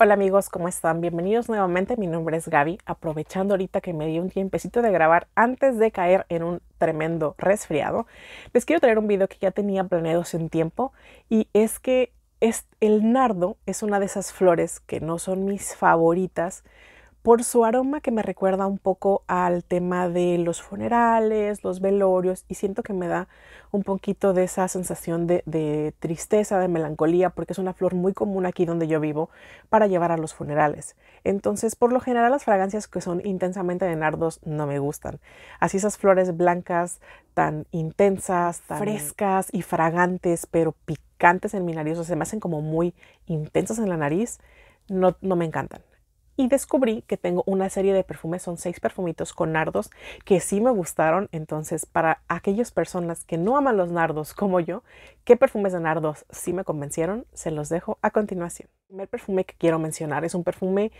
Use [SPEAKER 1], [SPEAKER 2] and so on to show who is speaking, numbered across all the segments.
[SPEAKER 1] Hola amigos, ¿cómo están? Bienvenidos nuevamente, mi nombre es Gaby, aprovechando ahorita que me dio un tiempecito de grabar antes de caer en un tremendo resfriado, les quiero traer un video que ya tenía planeado hace un tiempo y es que es, el nardo es una de esas flores que no son mis favoritas, por su aroma que me recuerda un poco al tema de los funerales, los velorios, y siento que me da un poquito de esa sensación de, tristeza, de melancolía, porque es una flor muy común aquí donde yo vivo para llevar a los funerales. Entonces, por lo general, las fragancias que son intensamente de nardos no me gustan. Así esas flores blancas tan intensas, tan frescas y fragantes, pero picantes en mi nariz, o sea, se me hacen como muy intensas en la nariz, no me encantan y descubrí que tengo una serie de perfumes, son seis perfumitos con nardos que sí me gustaron. Entonces, para aquellas personas que no aman los nardos como yo, ¿qué perfumes de nardos sí me convencieron? Se los dejo a continuación. El primer perfume que quiero mencionar es un perfume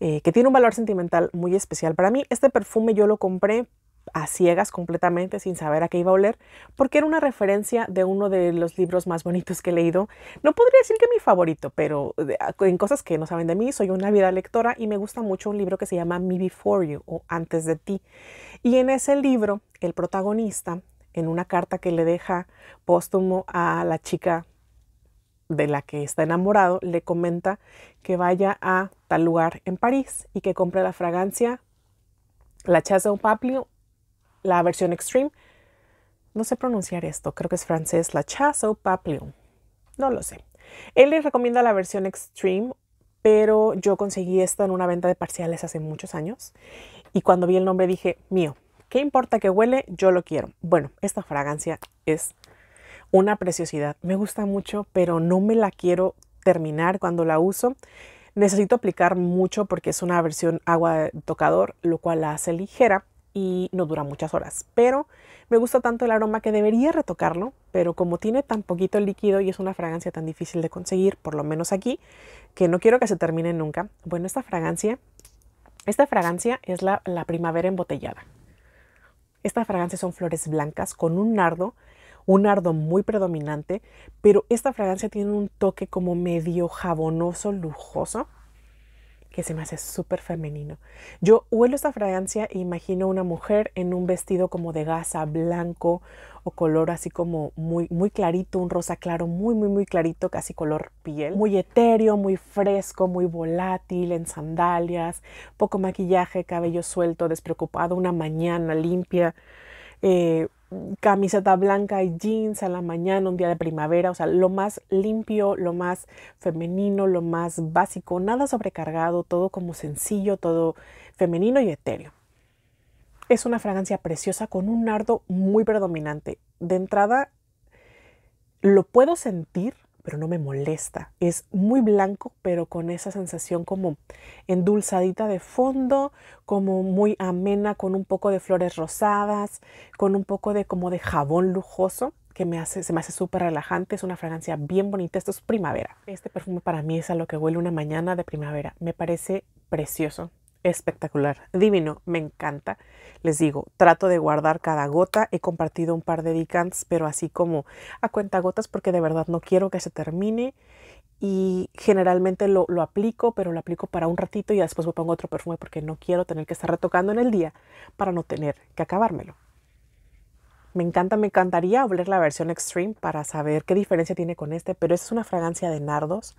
[SPEAKER 1] eh, que tiene un valor sentimental muy especial para mí. Este perfume yo lo compré a ciegas completamente sin saber a qué iba a oler, porque era una referencia de uno de los libros más bonitos que he leído. No podría decir que mi favorito, pero eh, en cosas que no saben de mí, soy una vida lectora y me gusta mucho un libro que se llama Me Before You o Antes de ti. Y en ese libro, el protagonista, en una carta que le deja póstumo a la chica de la que está enamorado, le comenta que vaya a tal lugar en París y que compre la fragancia la Chasse au Papillon la versión extreme. No sé pronunciar esto, creo que es francés, la chasse papillon. No lo sé. Él les recomienda la versión extreme, pero yo conseguí esta en una venta de parciales hace muchos años. Y cuando vi el nombre dije, mío, ¿qué importa que huele? Yo lo quiero. Bueno, esta fragancia es una preciosidad. Me gusta mucho, pero no me la quiero terminar cuando la uso. Necesito aplicar mucho porque es una versión agua de tocador, lo cual la hace ligera, y no dura muchas horas. Pero me gusta tanto el aroma que debería retocarlo, pero como tiene tan poquito líquido y es una fragancia tan difícil de conseguir, por lo menos aquí, que no quiero que se termine nunca. Bueno, esta fragancia, esta fragancia es la, la primavera embotellada. Esta fragancia son flores blancas con un nardo, un nardo muy predominante, pero esta fragancia tiene un toque como medio jabonoso, lujoso se me hace súper femenino. Yo huelo esta fragancia e imagino una mujer en un vestido como de gasa blanco o color así como muy, muy clarito, un rosa claro, muy, muy, muy clarito, casi color piel. Muy etéreo, muy fresco, muy volátil, en sandalias, poco maquillaje, cabello suelto, despreocupado, una mañana limpia. Eh, camiseta blanca y jeans a la mañana, un día de primavera, o sea, lo más limpio, lo más femenino, lo más básico, nada sobrecargado, todo como sencillo, todo femenino y etéreo. Es una fragancia preciosa con un nardo muy predominante. De entrada, lo puedo sentir pero no me molesta. Es muy blanco, pero con esa sensación como endulzadita de fondo, como muy amena, con un poco de flores rosadas, con un poco de como de jabón lujoso que me hace, se me hace súper relajante, es una fragancia bien bonita, esto es primavera. Este perfume para mí es a lo que huele una mañana de primavera, me parece precioso espectacular, divino, me encanta. Les digo, trato de guardar cada gota. He compartido un par de decants, pero así como a cuenta gotas, porque de verdad no quiero que se termine. Y generalmente lo, lo aplico, pero lo aplico para un ratito y después me pongo otro perfume porque no quiero tener que estar retocando en el día para no tener que acabármelo. Me encanta, me encantaría oler la versión Extreme para saber qué diferencia tiene con este, pero es una fragancia de nardos,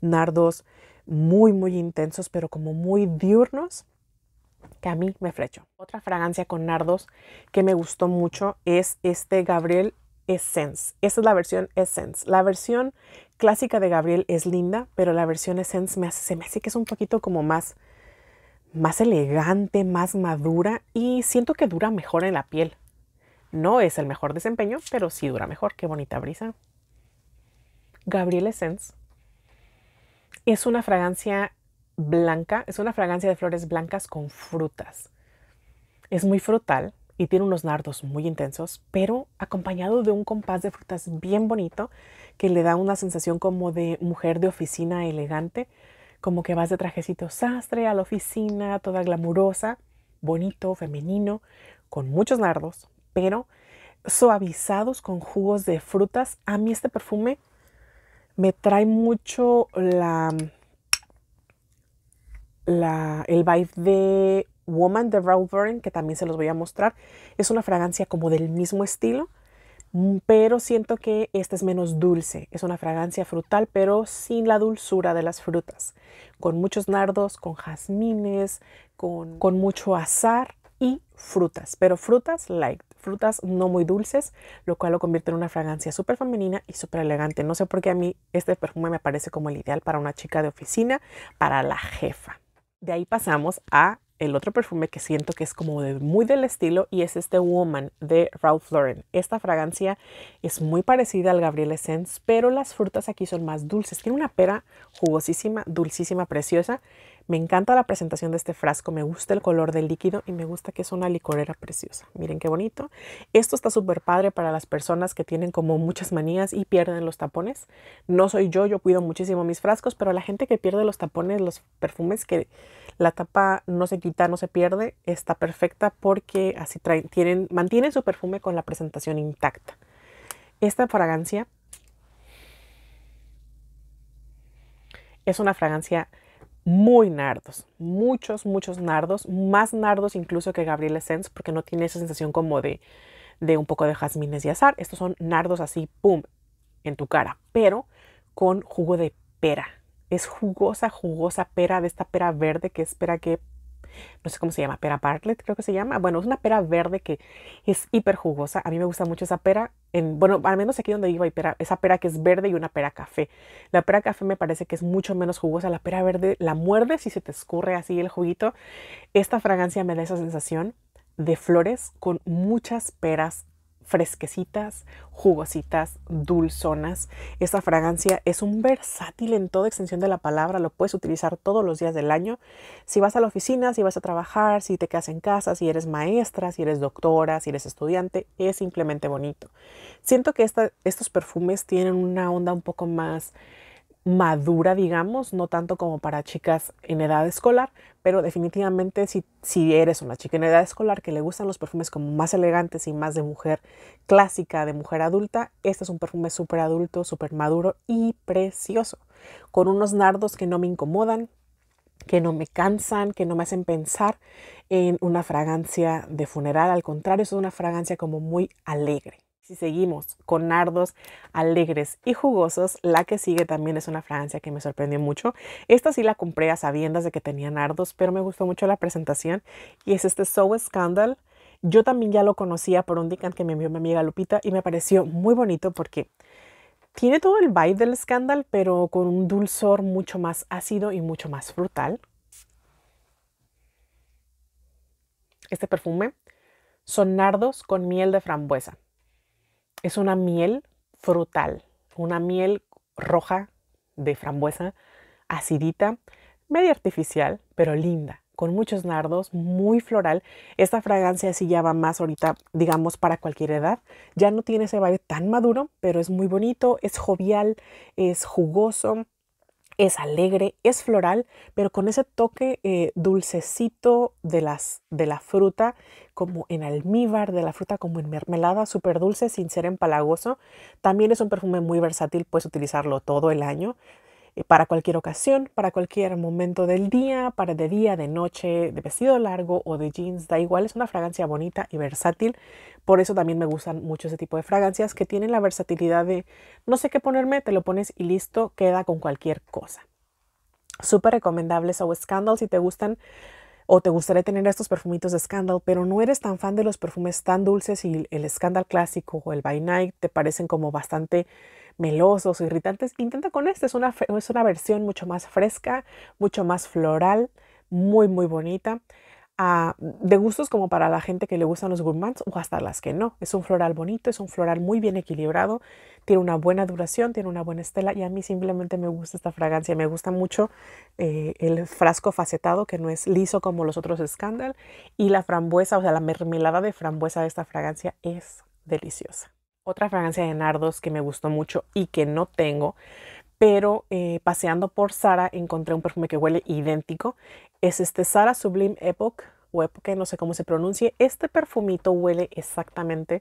[SPEAKER 1] nardos muy, muy intensos, pero como muy diurnos, que a mí me flechó. Otra fragancia con nardos que me gustó mucho es este Gabriel Essence. Esta es la versión Essence. La versión clásica de Gabriel es linda, pero la versión Essence me hace, se me hace que es un poquito como más, más elegante, más madura y siento que dura mejor en la piel. No es el mejor desempeño, pero sí dura mejor. Qué bonita brisa. Gabriel Essence es una fragancia blanca, es una fragancia de flores blancas con frutas. Es muy frutal y tiene unos nardos muy intensos, pero acompañado de un compás de frutas bien bonito que le da una sensación como de mujer de oficina elegante, como que vas de trajecito sastre a la oficina, toda glamurosa, bonito, femenino, con muchos nardos, pero suavizados con jugos de frutas. A mí este perfume me trae mucho la, la, el vibe de Woman de Ralph que también se los voy a mostrar. Es una fragancia como del mismo estilo, mm, pero siento que esta es menos dulce. Es una fragancia frutal, pero sin la dulzura de las frutas. Con muchos nardos, con jazmines, con, con mucho azar y frutas, pero frutas light frutas no muy dulces, lo cual lo convierte en una fragancia súper femenina y súper elegante. No sé por qué a mí este perfume me parece como el ideal para una chica de oficina, para la jefa. De ahí pasamos a el otro perfume que siento que es como muy del estilo y es este Woman de Ralph Lauren. Esta fragancia es muy parecida al Gabriel Essence, pero las frutas aquí son más dulces. Tiene una pera jugosísima, dulcísima, preciosa me encanta la presentación de este frasco, me gusta el color del líquido y me gusta que es una licorera preciosa. Miren qué bonito. Esto está súper padre para las personas que tienen como muchas manías y pierden los tapones. No soy yo, yo cuido muchísimo mis frascos, pero la gente que pierde los tapones, los perfumes que la tapa no se quita, no se pierde, está perfecta porque así tienen, mantienen su perfume con la presentación intacta. Esta fragancia es una fragancia muy nardos, muchos, muchos nardos, más nardos incluso que Gabriel Essence, porque no tiene esa sensación como de, de un poco de jazmines y azar. Estos son nardos así, ¡pum!, en tu cara, pero con jugo de pera. Es jugosa, jugosa pera de esta pera verde que espera que no sé cómo se llama, pera Bartlett creo que se llama. Bueno, es una pera verde que es hiper jugosa. A mí me gusta mucho esa pera. bueno, al menos aquí donde vivo hay pera, esa pera que es verde y una pera café. La pera café me parece que es mucho menos jugosa. La pera verde la muerdes y se te escurre así el juguito. Esta fragancia me da esa sensación de flores con muchas peras fresquecitas, jugositas, dulzonas. Esta fragancia es un versátil en toda extensión de la palabra, lo puedes utilizar todos los días del año. Si vas a la oficina, si vas a trabajar, si te quedas en casa, si eres maestra, si eres doctora, si eres estudiante, es simplemente bonito. Siento que estos perfumes tienen una onda un poco más madura, digamos, no tanto como para chicas en edad escolar, pero definitivamente si, si eres una chica en edad escolar que le gustan los perfumes como más elegantes y más de mujer clásica, de mujer adulta, este es un perfume súper adulto, súper maduro y precioso, con unos nardos que no me incomodan, que no me cansan, que no me hacen pensar en una fragancia de funeral, al contrario, es una fragancia como muy alegre. Si seguimos con nardos alegres y jugosos, la que sigue también es una fragancia que me sorprendió mucho. Esta sí la compré a sabiendas de que tenía nardos, pero me gustó mucho la presentación y es este So Scandal. Yo también ya lo conocía por un decant que me envió mi amiga Lupita y me pareció muy bonito porque tiene todo el vibe del Scandal, pero con un dulzor mucho más ácido y mucho más frutal. Este perfume son nardos con miel de frambuesa es una miel frutal, una miel roja de frambuesa, acidita, medio artificial, pero linda, con muchos nardos, muy floral. Esta fragancia sí ya va más ahorita, digamos, para cualquier edad. Ya no tiene ese baile tan maduro, pero es muy bonito, es jovial, es jugoso, es alegre, es floral, pero con ese toque eh, dulcecito de, las, de la fruta, como en almíbar, de la fruta como en mermelada, súper dulce sin ser empalagoso. También es un perfume muy versátil, puedes utilizarlo todo el año. Eh, para cualquier ocasión, para cualquier momento del día, para de día, de noche, de vestido largo o de jeans, da igual, es una fragancia bonita y versátil. Por eso también me gustan mucho ese tipo de fragancias que tienen la versatilidad de no sé qué ponerme, te lo pones y listo, queda con cualquier cosa. Súper recomendable So Scandal si te gustan o te gustaría tener estos perfumitos de Scandal, pero no eres tan fan de los perfumes tan dulces y el Scandal clásico o el By Night te parecen como bastante melosos o irritantes, intenta con este. Es una, es una versión mucho más fresca, mucho más floral, muy, muy bonita de gustos como para la gente que le gustan los gourmands o hasta las que no. Es un floral bonito, es un floral muy bien equilibrado, tiene una buena duración, tiene una buena estela y a mí simplemente me gusta esta fragancia. Me gusta mucho eh, el frasco facetado que no es liso como los otros Scandal y la frambuesa, o sea, la mermelada de frambuesa de esta fragancia es deliciosa. Otra fragancia de nardos que me gustó mucho y que no tengo, pero eh, paseando por Sara encontré un perfume que huele idéntico. Es este Sara Sublime Epoch o no sé cómo se pronuncie, este perfumito huele exactamente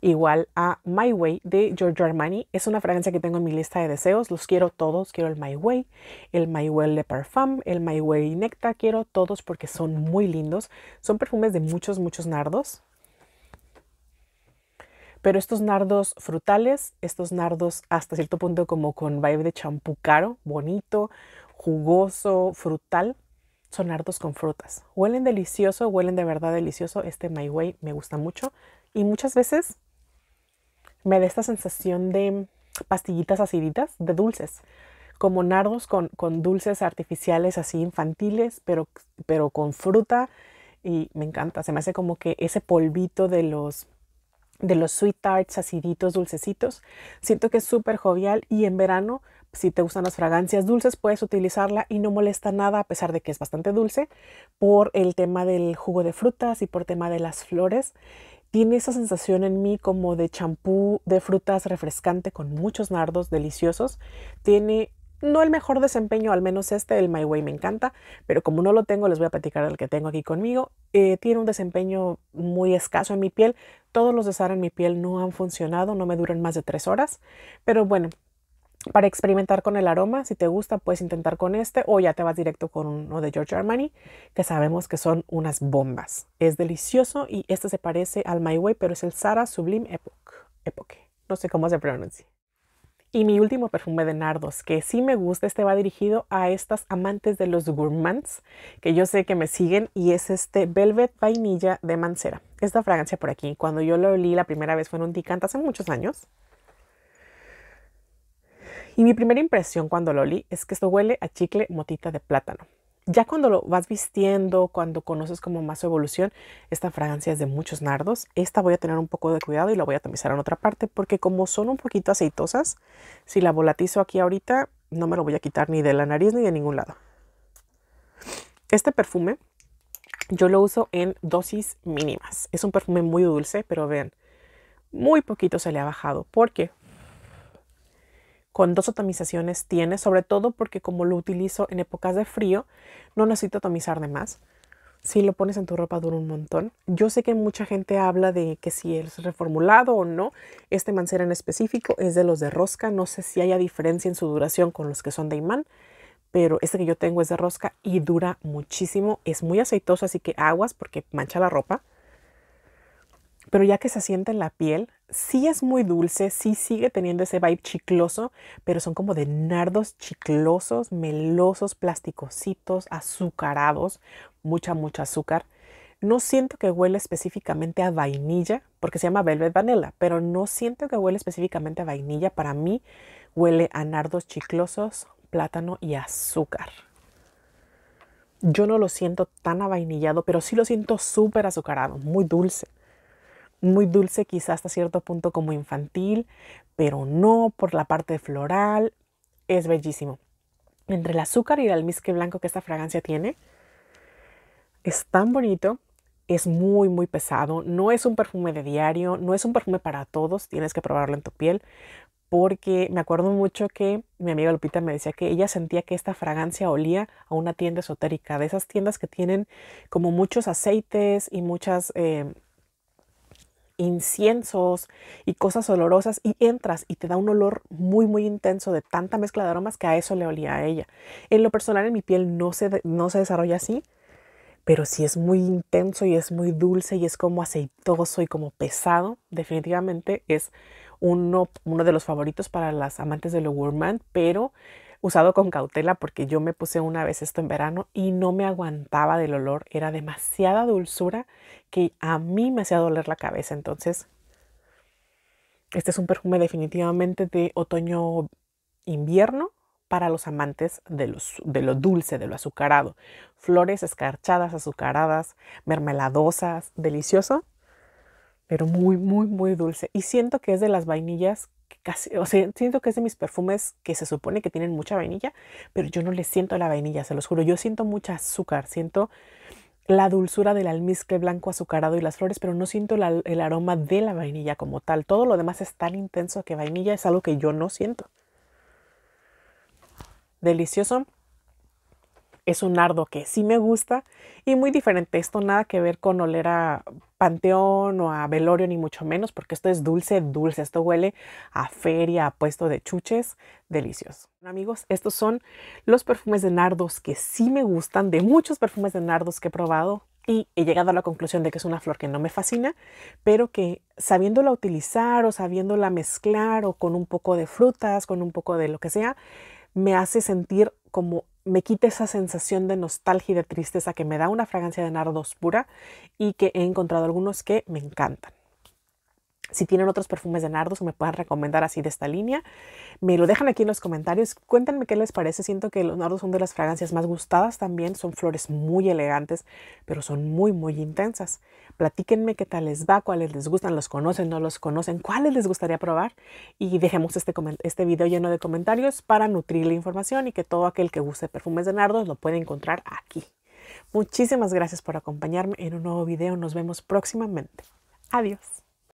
[SPEAKER 1] igual a My Way de Giorgio Armani. Es una fragancia que tengo en mi lista de deseos. Los quiero todos. Quiero el My Way, el My Way de Parfum, el My Way Nectar. Quiero todos porque son muy lindos. Son perfumes de muchos, muchos nardos. Pero estos nardos frutales, estos nardos hasta cierto punto como con vibe de champú caro, bonito, jugoso, frutal, son nardos con frutas. Huelen delicioso, huelen de verdad delicioso. Este My Way me gusta mucho. Y muchas veces me da esta sensación de pastillitas aciditas, de dulces. Como nardos con, dulces artificiales así infantiles, pero, pero con fruta. Y me encanta. Se me hace como que ese polvito de los de los sweet tarts aciditos, dulcecitos. Siento que es súper jovial y en verano si te gustan las fragancias dulces, puedes utilizarla y no molesta nada, a pesar de que es bastante dulce, por el tema del jugo de frutas y por tema de las flores. Tiene esa sensación en mí como de champú de frutas refrescante con muchos nardos deliciosos. Tiene no el mejor desempeño, al menos este, el My Way me encanta, pero como no lo tengo, les voy a platicar el que tengo aquí conmigo. Eh, tiene un desempeño muy escaso en mi piel. Todos los de en mi piel no han funcionado, no me duran más de tres horas, pero bueno, para experimentar con el aroma. Si te gusta, puedes intentar con este o ya te vas directo con uno de George Armani, que sabemos que son unas bombas. Es delicioso y este se parece al My Way, pero es el Sara Sublime Epoch. No sé cómo se pronuncia. Y mi último perfume de nardos, que sí me gusta, este va dirigido a estas amantes de los gourmands, que yo sé que me siguen, y es este Velvet Vainilla de Mancera. Esta fragancia por aquí, cuando yo lo olí la primera vez fue en un hace muchos años, y mi primera impresión cuando lo olí es que esto huele a chicle motita de plátano. Ya cuando lo vas vistiendo, cuando conoces como más su evolución, esta fragancia es de muchos nardos. Esta voy a tener un poco de cuidado y la voy a tamizar en otra parte porque como son un poquito aceitosas, si la volatizo aquí ahorita, no me lo voy a quitar ni de la nariz ni de ningún lado. Este perfume yo lo uso en dosis mínimas. Es un perfume muy dulce, pero vean, muy poquito se le ha bajado ¿Por porque con dos atomizaciones tiene, sobre todo porque como lo utilizo en épocas de frío, no necesito atomizar de más. Si lo pones en tu ropa dura un montón. Yo sé que mucha gente habla de que si es reformulado o no. Este mancera en específico es de los de rosca. No sé si haya diferencia en su duración con los que son de imán pero este que yo tengo es de rosca y dura muchísimo. Es muy aceitoso, así que aguas porque mancha la ropa. Pero ya que se asienta en la piel, sí es muy dulce, sí sigue teniendo ese vibe chicloso, pero son como de nardos chiclosos, melosos, plasticositos, azucarados, mucha, mucha azúcar. No siento que huele específicamente a vainilla, porque se llama Velvet Vanilla, pero no siento que huele específicamente a vainilla. Para mí huele a nardos chiclosos, plátano y azúcar. Yo no lo siento tan avainillado, pero sí lo siento súper azucarado, muy dulce muy dulce, quizás hasta cierto punto como infantil, pero no por la parte floral. Es bellísimo. Entre el azúcar y el almizque blanco que esta fragancia tiene, es tan bonito. Es muy, muy pesado. No es un perfume de diario, no es un perfume para todos. Tienes que probarlo en tu piel. Porque me acuerdo mucho que mi amiga Lupita me decía que ella sentía que esta fragancia olía a una tienda esotérica, de esas tiendas que tienen como muchos aceites y muchas eh, inciensos y cosas olorosas y entras y te da un olor muy muy intenso de tanta mezcla de aromas que a eso le olía a ella. En lo personal en mi piel no se, no se desarrolla así, pero si es muy intenso y es muy dulce y es como aceitoso y como pesado, definitivamente es uno, uno de los favoritos para las amantes de lo gourmand, pero usado con cautela porque yo me puse una vez esto en verano y no me aguantaba del olor, era demasiada dulzura que a mí me hacía doler la cabeza, entonces este es un perfume definitivamente de otoño invierno para los amantes de, los, de lo dulce, de lo azucarado. Flores escarchadas, azucaradas, mermeladosas, delicioso, pero muy, muy, muy dulce. Y siento que es de las vainillas o sea, siento que es de mis perfumes que se supone que tienen mucha vainilla, pero yo no le siento la vainilla, se los juro. Yo siento mucho azúcar, siento la dulzura del almizcle blanco azucarado y las flores, pero no siento el aroma de la vainilla como tal. Todo lo demás es tan intenso que vainilla es algo que yo no siento. Delicioso es un nardo que sí me gusta y muy diferente. Esto nada que ver con oler a panteón o a velorio, ni mucho menos, porque esto es dulce, dulce. Esto huele a feria, a puesto de chuches, deliciosos amigos, estos son los perfumes de nardos que sí me gustan, de muchos perfumes de nardos que he probado. Y he llegado a la conclusión de que es una flor que no me fascina, pero que sabiéndola utilizar o sabiéndola mezclar o con un poco de frutas, con un poco de lo que sea, me hace sentir como me quita esa sensación de nostalgia y de tristeza que me da una fragancia de nardos pura y que he encontrado algunos que me encantan. Si tienen otros perfumes de nardos me puedan recomendar así de esta línea, me lo dejan aquí en los comentarios. Cuéntenme qué les parece. Siento que los nardos son de las fragancias más gustadas también. Son flores muy elegantes, pero son muy, muy intensas. Platíquenme qué tal les va, cuáles les gustan, los conocen, no los conocen, cuáles les gustaría probar. Y dejemos este, este video lleno de comentarios para nutrir la información y que todo aquel que guste perfumes de nardos lo pueda encontrar aquí. Muchísimas gracias por acompañarme en un nuevo video. Nos vemos próximamente. Adiós.